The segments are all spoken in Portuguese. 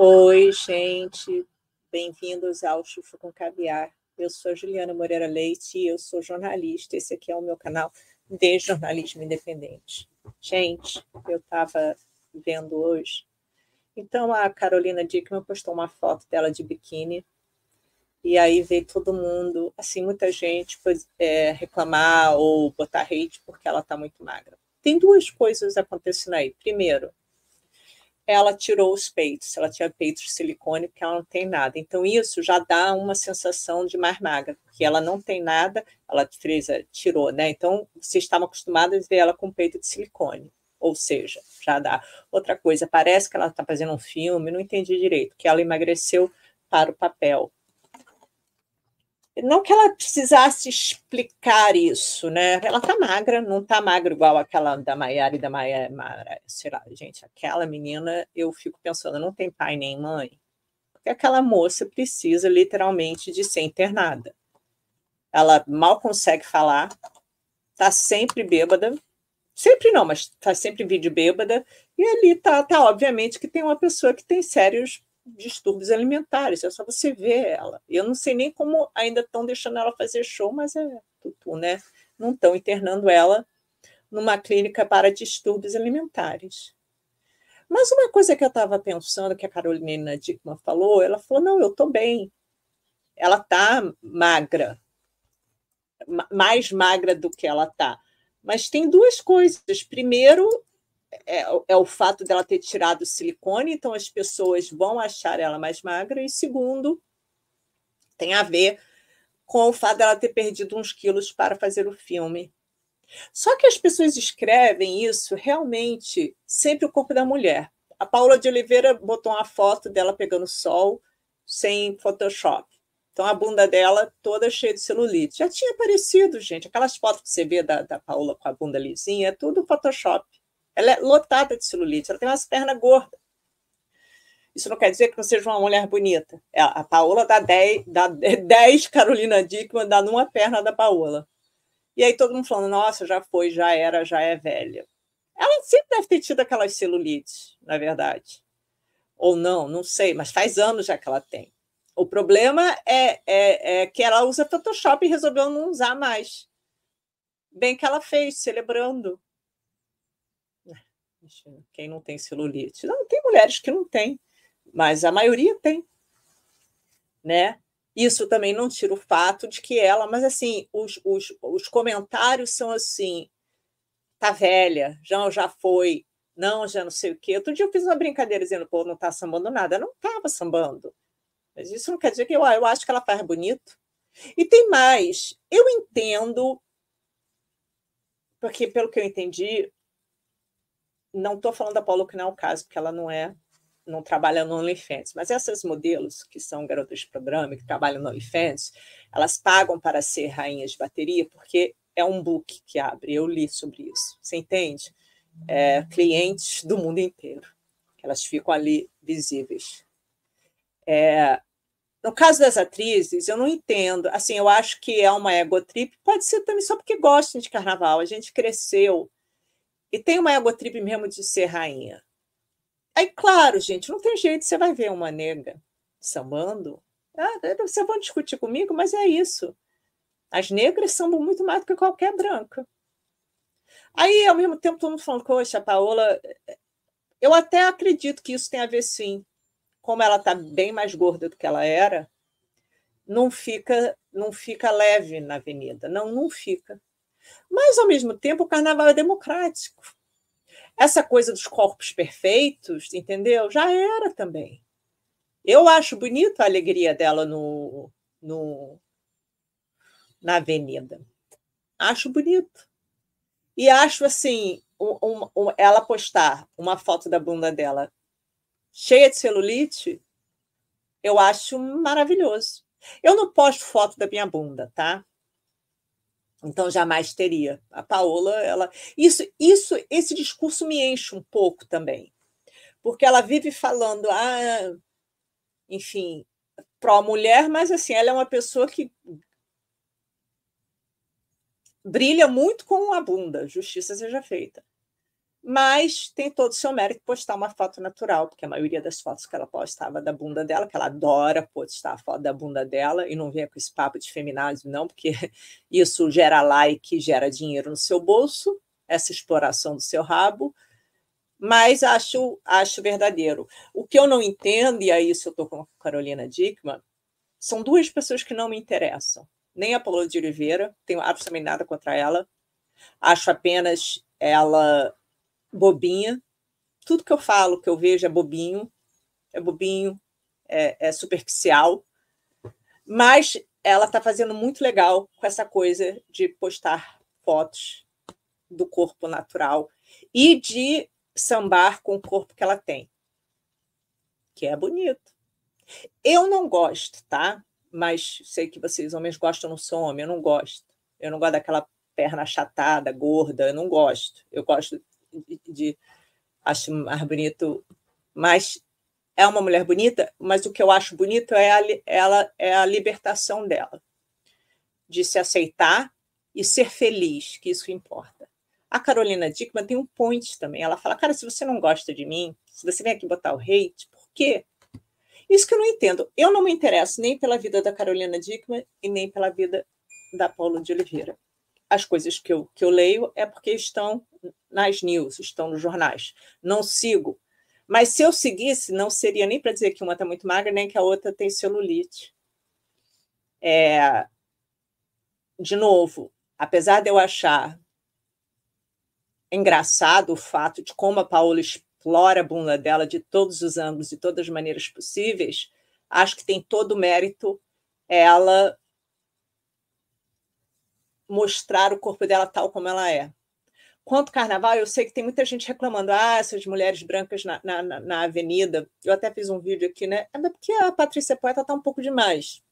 Oi, gente. Bem-vindos ao Chufa com Caviar. Eu sou Juliana Moreira Leite e eu sou jornalista. Esse aqui é o meu canal de jornalismo independente. Gente, eu estava vendo hoje. Então, a Carolina Dickman postou uma foto dela de biquíni. E aí veio todo mundo, assim, muita gente pois, é, reclamar ou botar hate porque ela está muito magra. Tem duas coisas acontecendo aí. Primeiro, ela tirou os peitos, ela tinha peitos de silicone, porque ela não tem nada. Então, isso já dá uma sensação de mais magra, porque ela não tem nada, ela fez, tirou, né? Então, vocês estavam acostumados a ver ela com peito de silicone, ou seja, já dá. Outra coisa, parece que ela está fazendo um filme, não entendi direito, que ela emagreceu para o papel, não que ela precisasse explicar isso, né? Ela tá magra, não tá magra igual aquela da Maiara e da Maiara, sei lá, gente, aquela menina, eu fico pensando, não tem pai nem mãe. Porque aquela moça precisa literalmente de ser internada. Ela mal consegue falar, tá sempre bêbada, sempre não, mas tá sempre vídeo bêbada, e ali tá, tá obviamente que tem uma pessoa que tem sérios distúrbios alimentares, é só você ver ela. Eu não sei nem como ainda estão deixando ela fazer show, mas é tutu, né? Não estão internando ela numa clínica para distúrbios alimentares. Mas uma coisa que eu estava pensando, que a Carolina Dickman falou, ela falou: não, eu estou bem. Ela está magra, mais magra do que ela está. Mas tem duas coisas. Primeiro, é, é, é, o fato dela ter tirado silicone, então as pessoas vão achar ela mais magra, e segundo, tem a ver com o fato dela ter perdido uns quilos para fazer o filme. Só que as pessoas escrevem isso realmente sempre o corpo da mulher. A Paula de Oliveira botou uma foto dela pegando sol sem Photoshop. Então a bunda dela toda cheia de celulite. Já tinha aparecido, gente. Aquelas fotos que você vê da, da Paula com a bunda lisinha, é tudo Photoshop. Ela é lotada de celulite, ela tem umas pernas gordas. Isso não quer dizer que não seja uma mulher bonita. É, a Paola dá 10, dá 10 Carolina Dickman, dá numa perna da Paola. E aí todo mundo falando, nossa, já foi, já era, já é velha. Ela sempre deve ter tido aquelas celulites, na verdade. Ou não, não sei, mas faz anos já que ela tem. O problema é, é, é que ela usa Photoshop e resolveu não usar mais. Bem que ela fez, celebrando. É, quem não tem celulite? Não, tem mulheres que não têm, mas a maioria tem, né? Isso também não tira o fato de que ela, mas assim, os, os, os comentários são assim: tá velha, já, já foi, não, já não sei o quê. Outro dia eu fiz uma brincadeira dizendo, pô, não tá sambando nada. Eu não tava sambando. Mas isso não quer dizer que eu, eu acho que ela faz bonito. E tem mais, eu entendo, porque pelo que eu entendi, não estou falando da Paulo que não é o caso, porque ela não é, não trabalha no OnlyFans, mas essas modelos que são garotas de programa que trabalham no OnlyFans, elas pagam para ser rainhas de bateria porque é um book que abre. Eu li sobre isso, você entende? É, clientes do mundo inteiro, elas ficam ali visíveis. É, no caso das atrizes, eu não entendo. Assim, eu acho que é uma egotrip, pode ser também só porque gostam de carnaval. A gente cresceu e tem uma ego trip mesmo de ser rainha. Aí, claro, gente, não tem jeito, você vai ver uma nega sambando. Ah, é, vocês vão discutir comigo, mas é isso. As negras sambam muito mais do que qualquer branca. Aí, ao mesmo tempo, todo mundo falando, poxa, Paola. Eu até acredito que isso tem a ver, sim. Como ela está bem mais gorda do que ela era, não fica não fica leve na avenida. Não, não fica. Mas, ao mesmo tempo, o carnaval é democrático. Essa coisa dos corpos perfeitos, entendeu? Já era também. Eu acho bonito a alegria dela no, no na avenida. Acho bonito. E acho assim, um, um, um, ela postar uma foto da bunda dela cheia de celulite, eu acho maravilhoso. Eu não posto foto da minha bunda, tá? Então jamais teria. A Paola, ela isso isso esse discurso me enche um pouco também. Porque ela vive falando, ah, enfim, pró mulher, mas assim, ela é uma pessoa que brilha muito com a bunda, justiça seja feita mas tem todo o seu mérito postar uma foto natural, porque a maioria das fotos que ela postava da bunda dela, que ela adora postar a foto da bunda dela, e não venha com esse papo de feminazismo não, porque isso gera like, gera dinheiro no seu bolso, essa exploração do seu rabo, mas acho, acho verdadeiro. O que eu não entendo, e aí isso eu estou com a Carolina Dickman, são duas pessoas que não me interessam. Nem a Paula de Oliveira, tenho absolutamente nada contra ela, acho apenas ela bobinha. Tudo que eu falo, que eu vejo é bobinho, é bobinho, é, é superficial. Mas ela está fazendo muito legal com essa coisa de postar fotos do corpo natural e de sambar com o corpo que ela tem, que é bonito. Eu não gosto, tá? Mas sei que vocês homens gostam, não sou homem, eu não gosto. Eu não gosto daquela perna achatada, gorda, eu não gosto. Eu gosto de, de acho mais bonito, mas é uma mulher bonita, mas o que eu acho bonito é a, ela é a libertação dela de se aceitar e ser feliz, que isso importa. A Carolina Dickman tem um point também. Ela fala, cara, se você não gosta de mim, se você vem aqui botar o hate, por quê? Isso que eu não entendo. Eu não me interesso nem pela vida da Carolina Dickman e nem pela vida da Paula de Oliveira as coisas que eu, que eu leio é porque estão nas news, estão nos jornais. Não sigo. Mas se eu seguisse, não seria nem para dizer que uma está muito magra, nem que a outra tem celulite. É, de novo, apesar de eu achar engraçado o fato de como a Paola explora a bunda dela de todos os ângulos e todas as maneiras possíveis, acho que tem todo o mérito ela mostrar o corpo dela tal como ela é. Quanto carnaval, eu sei que tem muita gente reclamando, ah, essas mulheres brancas na, na, na avenida. Eu até fiz um vídeo aqui, né? É porque a Patrícia Poeta tá um pouco demais.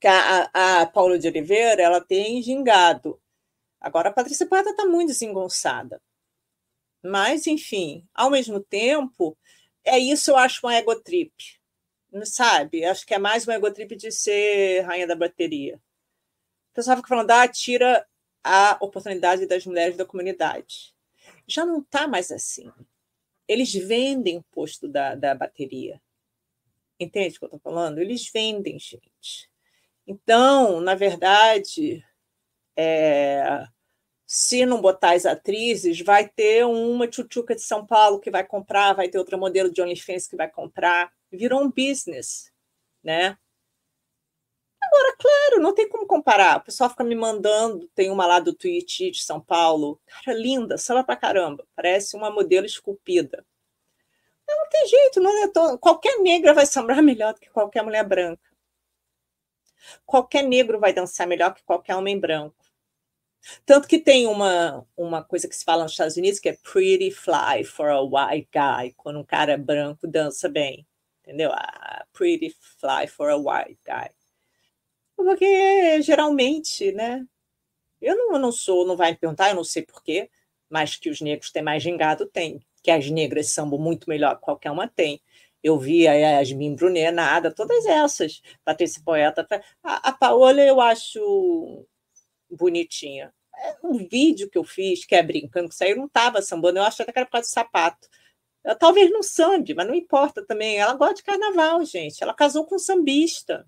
Que a, a, a Paula de Oliveira, ela tem gingado. Agora, a Patrícia Poeta está muito desengonçada. Mas, enfim, ao mesmo tempo, é isso eu acho uma egotrip. Sabe? Acho que é mais uma egotrip de ser rainha da bateria. O pessoal fica falando, ah, tira a oportunidade das mulheres da comunidade. Já não está mais assim. Eles vendem o posto da, da bateria. Entende o que eu estou falando? Eles vendem, gente. Então, na verdade, é, se não botar as atrizes, vai ter uma tchutchuca de São Paulo que vai comprar, vai ter outra modelo de OnlyFans que vai comprar. Virou um business, né? Agora, claro, não tem como comparar. O pessoal fica me mandando, tem uma lá do Twitch de São Paulo. Cara, linda, samba pra caramba. Parece uma modelo esculpida. não tem jeito, não é todo... qualquer negra vai sambar melhor do que qualquer mulher branca. Qualquer negro vai dançar melhor que qualquer homem branco. Tanto que tem uma, uma coisa que se fala nos Estados Unidos que é pretty fly for a white guy, quando um cara branco dança bem. Entendeu? Ah, pretty fly for a white guy. Porque geralmente, né? Eu não, não sou, não vai me perguntar, eu não sei porquê, mas que os negros têm mais gingado, tem. Que as negras sambam muito melhor que qualquer uma tem. Eu vi a Yasmin Brunet, nada, todas essas. Patrícia Poeta. A, a Paola eu acho bonitinha. É um vídeo que eu fiz, que é brincando, que saiu, não estava sambando, eu acho até que era por causa do sapato. Eu, talvez não sambe, mas não importa também. Ela gosta de carnaval, gente. Ela casou com um sambista.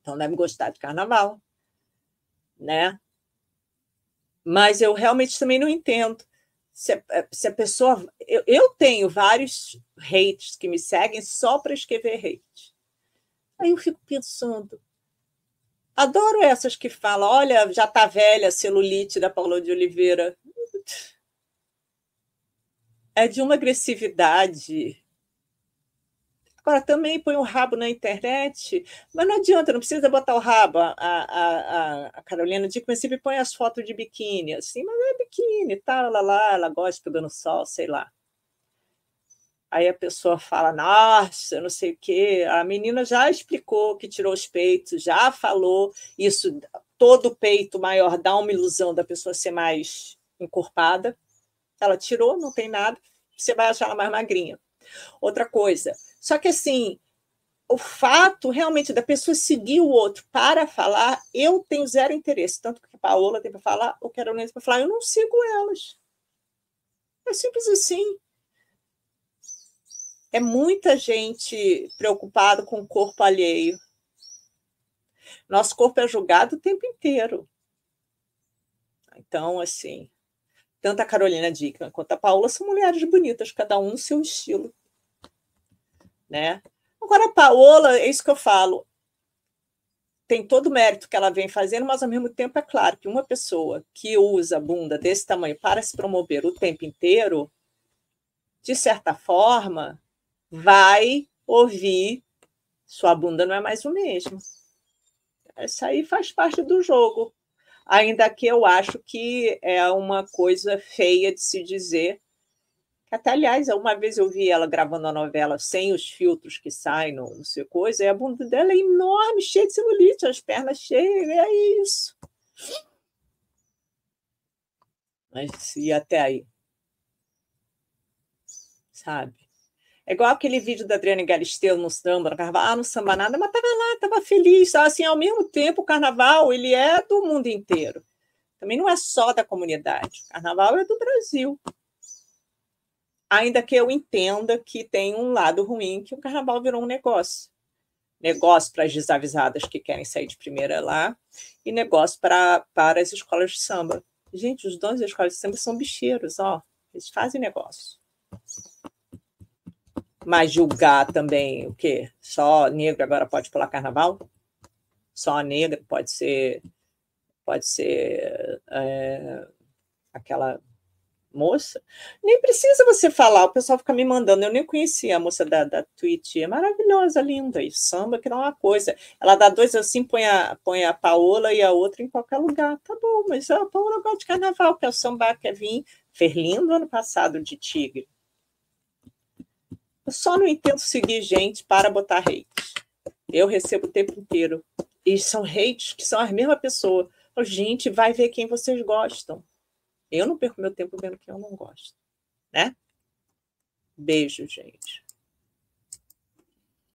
Então deve gostar de carnaval, né? Mas eu realmente também não entendo. Se a, se a pessoa. Eu, eu, tenho vários hates que me seguem só para escrever hate. Aí eu fico pensando. Adoro essas que falam: olha, já tá velha, celulite da Paula de Oliveira. É de uma agressividade Agora, também põe o rabo na internet, mas não adianta, não precisa botar o rabo. A, a, a Carolina, de princípio, põe as fotos de biquíni, assim, mas é biquíni, tá, lá, lá, ela gosta do no sol, sei lá. Aí a pessoa fala, nossa, não sei o quê. A menina já explicou que tirou os peitos, já falou isso. Todo peito maior dá uma ilusão da pessoa ser mais encorpada. Ela tirou, não tem nada, você vai achar ela mais magrinha outra coisa. Só que assim, o fato realmente da pessoa seguir o outro para falar, eu tenho zero interesse. Tanto que a Paola tem para falar, o Carolina para falar, eu não sigo elas. É simples assim. É muita gente preocupada com o corpo alheio. Nosso corpo é julgado o tempo inteiro. Então, assim, tanto a Carolina Dickman quanto a Paula são mulheres bonitas, cada um no seu estilo né? Agora, a Paola, é isso que eu falo, tem todo o mérito que ela vem fazendo, mas ao mesmo tempo é claro que uma pessoa que usa a bunda desse tamanho para se promover o tempo inteiro, de certa forma, vai ouvir sua bunda não é mais o mesmo. Isso aí faz parte do jogo. Ainda que eu acho que é uma coisa feia de se dizer, até, aliás, uma vez eu vi ela gravando a novela sem os filtros que saem, não, não sei coisa, e a bunda dela é enorme, cheia de celulite, as pernas cheias, é isso. Mas e até aí? Sabe? É igual aquele vídeo da Adriane Galisteu no samba, ah, no carnaval, ah, não samba nada, mas estava lá, estava feliz. assim, ao mesmo tempo, o carnaval ele é do mundo inteiro. Também não é só da comunidade. O carnaval é do Brasil ainda que eu entenda que tem um lado ruim, que o carnaval virou um negócio. Negócio para as desavisadas que querem sair de primeira lá e negócio pra, para as escolas de samba. Gente, os donos das escolas de samba são bicheiros, ó. Eles fazem negócio. Mas julgar também o quê? Só negro agora pode pular carnaval? Só negra pode ser pode ser é, aquela moça, nem precisa você falar, o pessoal fica me mandando. Eu nem conhecia a moça da, da Twitch, é maravilhosa, linda, e samba que não é uma coisa. Ela dá dois assim, põe a, põe a Paola e a outra em qualquer lugar. Tá bom, mas a Paola gosta de carnaval, quer é sambar, quer vir. Fez lindo ano passado de Tigre. Eu só não entendo seguir gente para botar hate. Eu recebo o tempo inteiro. E são hates que são a mesma pessoa. gente, vai ver quem vocês gostam eu não perco meu tempo vendo que eu não gosto, né? Beijo, gente.